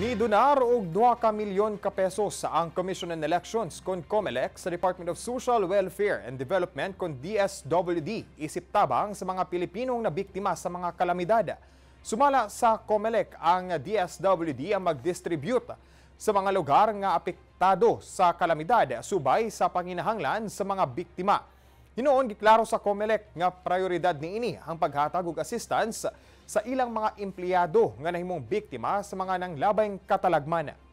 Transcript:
Ni donar og 2 ka milyon ka pesos sa ang Commission on Elections kon COMELEC sa Department of Social Welfare and Development kon DSWD isip tabang sa mga Pilipinong na biktima sa mga kalamidad. Sumala sa COMELEC ang DSWD ang magdistribute sa mga lugar nga apektado sa kalamidad subay sa panginahanglan sa mga biktima. Hinoon giklaro sa COMELEC nga prioridad ni ini ang paghatag og assistance sa ilang mga empleyado nga nahimong biktima sa mga nanglabayng katalagmana.